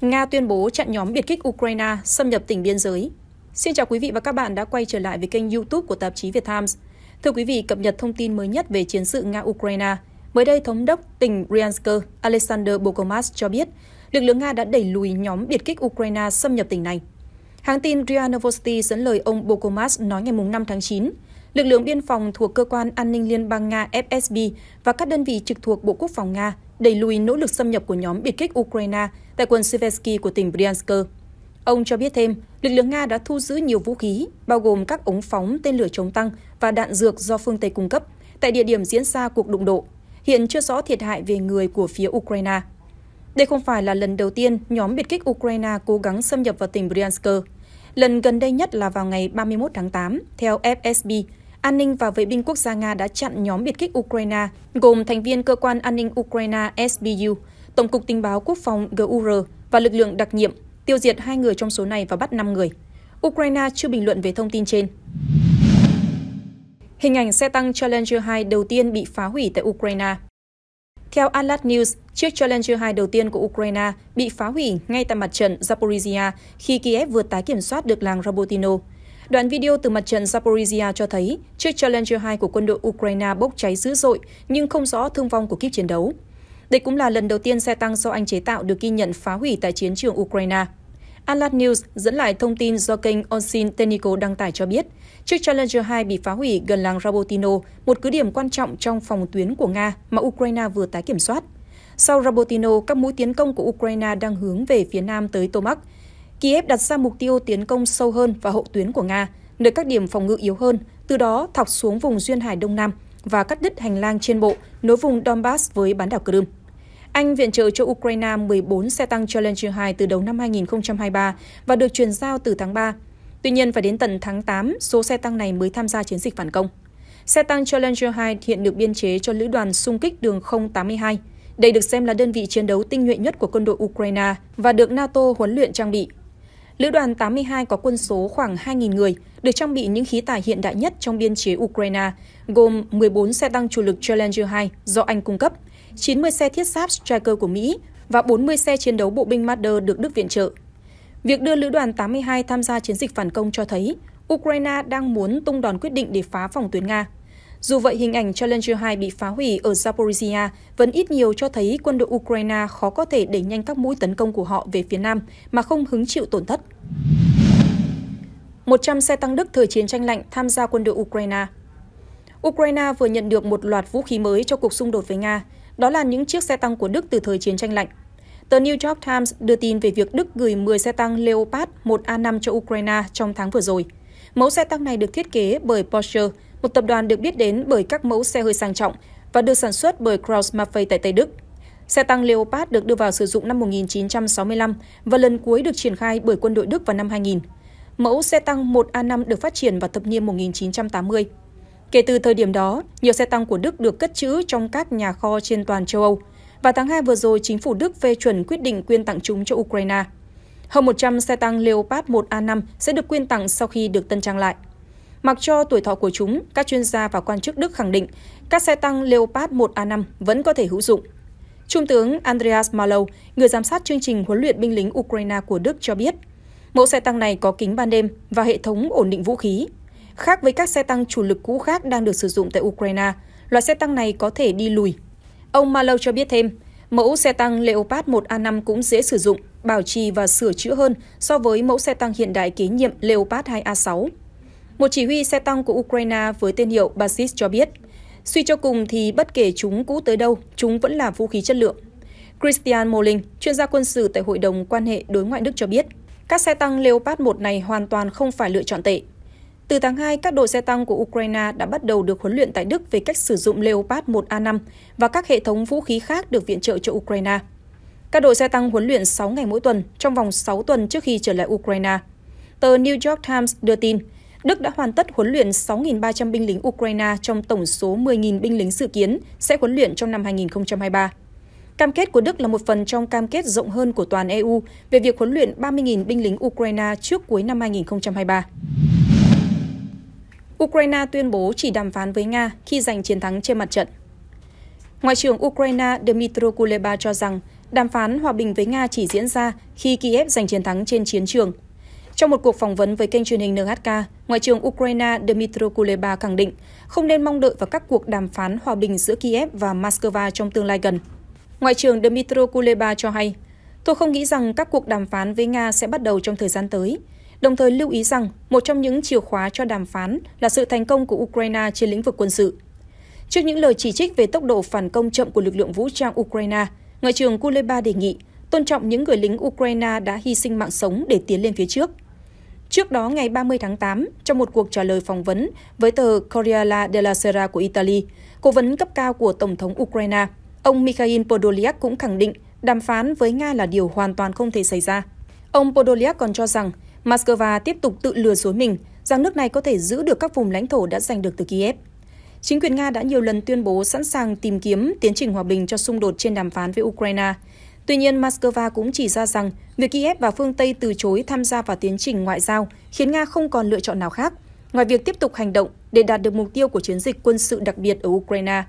Nga tuyên bố chặn nhóm biệt kích Ukraine xâm nhập tỉnh biên giới. Xin chào quý vị và các bạn đã quay trở lại với kênh YouTube của tạp chí Việt Times. Thưa quý vị, cập nhật thông tin mới nhất về chiến sự Nga-Ukraine. Mới đây, Thống đốc tỉnh Bryansk Alexander Bokomas cho biết lực lượng Nga đã đẩy lùi nhóm biệt kích Ukraine xâm nhập tỉnh này. Hãng tin RIA Novosti dẫn lời ông Bokomas nói ngày 5 tháng 9, lực lượng biên phòng thuộc Cơ quan An ninh Liên bang Nga FSB và các đơn vị trực thuộc Bộ Quốc phòng Nga đẩy lùi nỗ lực xâm nhập của nhóm biệt kích Ukraine tại quận Siversky của tỉnh Bryansk. Ông cho biết thêm, lực lượng Nga đã thu giữ nhiều vũ khí, bao gồm các ống phóng, tên lửa chống tăng và đạn dược do phương Tây cung cấp, tại địa điểm diễn ra cuộc đụng độ. Hiện chưa rõ thiệt hại về người của phía Ukraine. Đây không phải là lần đầu tiên nhóm biệt kích Ukraine cố gắng xâm nhập vào tỉnh Bryansk. Lần gần đây nhất là vào ngày 31 tháng 8, theo FSB, an ninh và vệ binh quốc gia Nga đã chặn nhóm biệt kích Ukraine, gồm thành viên cơ quan an ninh Ukraine SBU, Tổng cục Tình báo Quốc phòng GUR và lực lượng đặc nhiệm, tiêu diệt hai người trong số này và bắt 5 người. Ukraine chưa bình luận về thông tin trên. Hình ảnh xe tăng Challenger 2 đầu tiên bị phá hủy tại Ukraine. Theo Atlas News, chiếc Challenger 2 đầu tiên của Ukraine bị phá hủy ngay tại mặt trận Zaporizhia khi Kiev vừa tái kiểm soát được làng Robotino. Đoạn video từ mặt trận Zaporizhia cho thấy chiếc Challenger 2 của quân đội Ukraine bốc cháy dữ dội nhưng không rõ thương vong của kíp chiến đấu. Đây cũng là lần đầu tiên xe tăng do Anh chế tạo được ghi nhận phá hủy tại chiến trường Ukraine. Alat News dẫn lại thông tin do kênh Onsin Tenico đăng tải cho biết, chiếc Challenger 2 bị phá hủy gần làng Rabotino, một cứ điểm quan trọng trong phòng tuyến của Nga mà Ukraine vừa tái kiểm soát. Sau Rabotino, các mũi tiến công của Ukraine đang hướng về phía nam tới Tomac kiev đặt ra mục tiêu tiến công sâu hơn vào hậu tuyến của nga nơi các điểm phòng ngự yếu hơn từ đó thọc xuống vùng duyên hải đông nam và cắt đứt hành lang trên bộ nối vùng donbass với bán đảo crimea anh viện trợ cho Ukraine 14 xe tăng Challenger 2 từ đầu năm 2023 và được chuyển giao từ tháng 3. Tuy nhiên, phải đến tận tháng 8, số xe tăng này mới tham gia chiến dịch phản công. Xe tăng Challenger 2 hiện được biên chế cho Lữ đoàn xung kích đường 082. Đây được xem là đơn vị chiến đấu tinh nhuệ nhất của quân đội Ukraine và được NATO huấn luyện trang bị Lữ đoàn 82 có quân số khoảng 2.000 người, được trang bị những khí tài hiện đại nhất trong biên chế Ukraine, gồm 14 xe tăng chủ lực Challenger 2 do Anh cung cấp, 90 xe thiết sáp Striker của Mỹ và 40 xe chiến đấu bộ binh Marder được Đức viện trợ. Việc đưa Lữ đoàn 82 tham gia chiến dịch phản công cho thấy Ukraine đang muốn tung đòn quyết định để phá phòng tuyến Nga. Dù vậy, hình ảnh Challenger 2 bị phá hủy ở Zaporizhia vẫn ít nhiều cho thấy quân đội Ukraine khó có thể đẩy nhanh các mũi tấn công của họ về phía Nam mà không hứng chịu tổn thất. 100 xe tăng Đức thời chiến tranh lạnh tham gia quân đội Ukraine Ukraine vừa nhận được một loạt vũ khí mới cho cuộc xung đột với Nga, đó là những chiếc xe tăng của Đức từ thời chiến tranh lạnh. Tờ New York Times đưa tin về việc Đức gửi 10 xe tăng Leopard 1A5 cho Ukraine trong tháng vừa rồi. Mẫu xe tăng này được thiết kế bởi Porsche, một tập đoàn được biết đến bởi các mẫu xe hơi sang trọng và được sản xuất bởi Krauss Maffei tại Tây Đức. Xe tăng Leopard được đưa vào sử dụng năm 1965 và lần cuối được triển khai bởi quân đội Đức vào năm 2000. Mẫu xe tăng 1A5 được phát triển vào thập niên 1980. Kể từ thời điểm đó, nhiều xe tăng của Đức được cất trữ trong các nhà kho trên toàn châu Âu. Và tháng 2 vừa rồi, chính phủ Đức phê chuẩn quyết định quyên tặng chúng cho Ukraine. Hơn 100 xe tăng Leopard 1A5 sẽ được quyên tặng sau khi được tân trang lại. Mặc cho tuổi thọ của chúng, các chuyên gia và quan chức Đức khẳng định các xe tăng Leopard 1A5 vẫn có thể hữu dụng. Trung tướng Andreas Malow, người giám sát chương trình huấn luyện binh lính Ukraine của Đức cho biết, mẫu xe tăng này có kính ban đêm và hệ thống ổn định vũ khí. Khác với các xe tăng chủ lực cũ khác đang được sử dụng tại Ukraine, loại xe tăng này có thể đi lùi. Ông Malow cho biết thêm, mẫu xe tăng Leopard 1A5 cũng dễ sử dụng, bảo trì và sửa chữa hơn so với mẫu xe tăng hiện đại kế nhiệm Leopard 2A6 một chỉ huy xe tăng của Ukraine với tên hiệu Basis cho biết, suy cho cùng thì bất kể chúng cũ tới đâu, chúng vẫn là vũ khí chất lượng. Christian Molling, chuyên gia quân sự tại Hội đồng quan hệ đối ngoại Đức cho biết, các xe tăng Leopard 1 này hoàn toàn không phải lựa chọn tệ. Từ tháng 2, các đội xe tăng của Ukraine đã bắt đầu được huấn luyện tại Đức về cách sử dụng Leopard 1A5 và các hệ thống vũ khí khác được viện trợ cho Ukraine. Các đội xe tăng huấn luyện 6 ngày mỗi tuần trong vòng 6 tuần trước khi trở lại Ukraine. Tờ New York Times đưa tin, Đức đã hoàn tất huấn luyện 6.300 binh lính Ukraine trong tổng số 10.000 binh lính dự kiến sẽ huấn luyện trong năm 2023. Cam kết của Đức là một phần trong cam kết rộng hơn của toàn EU về việc huấn luyện 30.000 binh lính Ukraine trước cuối năm 2023. Ukraine tuyên bố chỉ đàm phán với Nga khi giành chiến thắng trên mặt trận. Ngoại trưởng Ukraine Dmytro Kuleba cho rằng đàm phán hòa bình với Nga chỉ diễn ra khi Kiev giành chiến thắng trên chiến trường – trong một cuộc phỏng vấn với kênh truyền hình NHK, Ngoại trưởng Ukraine Dmytro Kuleba khẳng định không nên mong đợi vào các cuộc đàm phán hòa bình giữa Kiev và Moscow trong tương lai gần. Ngoại trưởng Dmytro Kuleba cho hay, Tôi không nghĩ rằng các cuộc đàm phán với Nga sẽ bắt đầu trong thời gian tới, đồng thời lưu ý rằng một trong những chìa khóa cho đàm phán là sự thành công của Ukraine trên lĩnh vực quân sự. Trước những lời chỉ trích về tốc độ phản công chậm của lực lượng vũ trang Ukraine, Ngoại trưởng Kuleba đề nghị tôn trọng những người lính Ukraine đã hy sinh mạng sống để tiến lên phía trước. Trước đó ngày 30 tháng 8, trong một cuộc trả lời phỏng vấn với tờ Corriere della Sera của Italy, cố vấn cấp cao của Tổng thống Ukraine, ông Mikhail Podolyak cũng khẳng định đàm phán với Nga là điều hoàn toàn không thể xảy ra. Ông Podolyak còn cho rằng Moscow tiếp tục tự lừa dối mình rằng nước này có thể giữ được các vùng lãnh thổ đã giành được từ Kiev. Chính quyền Nga đã nhiều lần tuyên bố sẵn sàng tìm kiếm tiến trình hòa bình cho xung đột trên đàm phán với Ukraine, Tuy nhiên, Moscow cũng chỉ ra rằng việc Kiev và phương Tây từ chối tham gia vào tiến trình ngoại giao khiến Nga không còn lựa chọn nào khác, ngoài việc tiếp tục hành động để đạt được mục tiêu của chiến dịch quân sự đặc biệt ở Ukraine.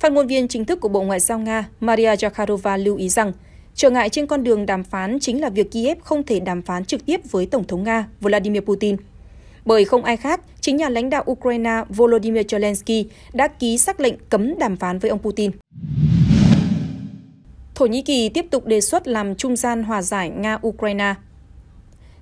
Phát ngôn viên chính thức của Bộ Ngoại giao Nga Maria Zakharova lưu ý rằng, trở ngại trên con đường đàm phán chính là việc Kiev không thể đàm phán trực tiếp với Tổng thống Nga Vladimir Putin. Bởi không ai khác, chính nhà lãnh đạo Ukraine Volodymyr Zelensky đã ký xác lệnh cấm đàm phán với ông Putin. Thổ Nhĩ Kỳ tiếp tục đề xuất làm trung gian hòa giải Nga-Ukraine.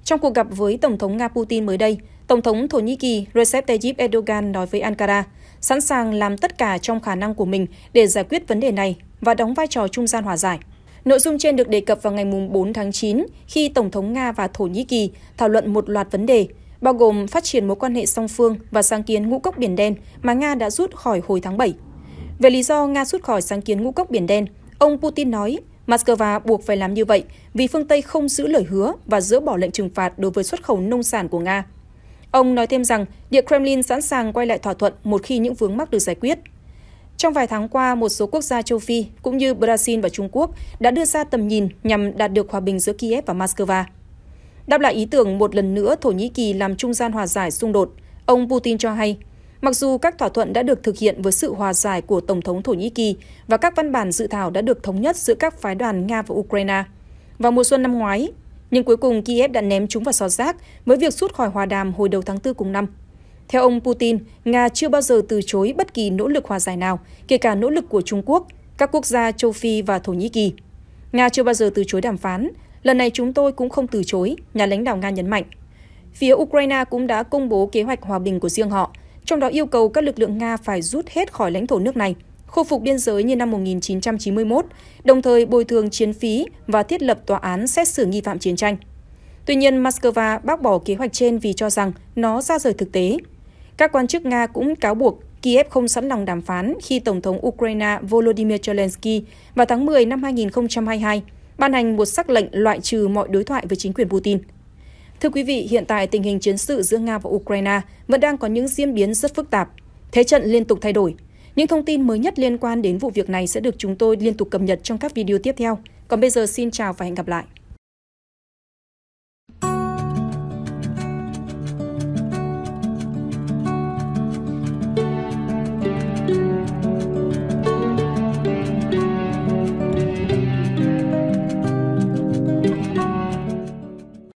Trong cuộc gặp với Tổng thống Nga Putin mới đây, Tổng thống Thổ Nhĩ Kỳ Recep Tayyip Erdogan nói với Ankara sẵn sàng làm tất cả trong khả năng của mình để giải quyết vấn đề này và đóng vai trò trung gian hòa giải. Nội dung trên được đề cập vào ngày 4 tháng 9 khi Tổng thống Nga và Thổ Nhĩ Kỳ thảo luận một loạt vấn đề, bao gồm phát triển mối quan hệ song phương và sáng kiến ngũ cốc Biển Đen mà Nga đã rút khỏi hồi tháng 7. Về lý do Nga rút khỏi sáng kiến ngũ cốc Biển Đen, Ông Putin nói Moscow buộc phải làm như vậy vì phương Tây không giữ lời hứa và dỡ bỏ lệnh trừng phạt đối với xuất khẩu nông sản của Nga. Ông nói thêm rằng Điện Kremlin sẵn sàng quay lại thỏa thuận một khi những vướng mắc được giải quyết. Trong vài tháng qua, một số quốc gia châu Phi cũng như Brazil và Trung Quốc đã đưa ra tầm nhìn nhằm đạt được hòa bình giữa Kiev và Moscow. Đáp lại ý tưởng một lần nữa Thổ Nhĩ Kỳ làm trung gian hòa giải xung đột, ông Putin cho hay – Mặc dù các thỏa thuận đã được thực hiện với sự hòa giải của Tổng thống Thổ Nhĩ Kỳ và các văn bản dự thảo đã được thống nhất giữa các phái đoàn Nga và Ukraine vào mùa xuân năm ngoái, nhưng cuối cùng Kiev đã ném chúng vào sọt rác với việc rút khỏi hòa đàm hồi đầu tháng 4 cùng năm. Theo ông Putin, Nga chưa bao giờ từ chối bất kỳ nỗ lực hòa giải nào, kể cả nỗ lực của Trung Quốc, các quốc gia châu Phi và Thổ Nhĩ Kỳ. Nga chưa bao giờ từ chối đàm phán, lần này chúng tôi cũng không từ chối, nhà lãnh đạo Nga nhấn mạnh. Phía Ukraine cũng đã công bố kế hoạch hòa bình của riêng họ, trong đó yêu cầu các lực lượng Nga phải rút hết khỏi lãnh thổ nước này, khôi phục biên giới như năm 1991, đồng thời bồi thường chiến phí và thiết lập tòa án xét xử nghi phạm chiến tranh. Tuy nhiên, Moscow bác bỏ kế hoạch trên vì cho rằng nó ra rời thực tế. Các quan chức Nga cũng cáo buộc Kiev không sẵn lòng đàm phán khi Tổng thống Ukraine Volodymyr Zelensky vào tháng 10 năm 2022 ban hành một sắc lệnh loại trừ mọi đối thoại với chính quyền Putin. Thưa quý vị, hiện tại tình hình chiến sự giữa Nga và Ukraine vẫn đang có những diễn biến rất phức tạp. Thế trận liên tục thay đổi. Những thông tin mới nhất liên quan đến vụ việc này sẽ được chúng tôi liên tục cập nhật trong các video tiếp theo. Còn bây giờ xin chào và hẹn gặp lại.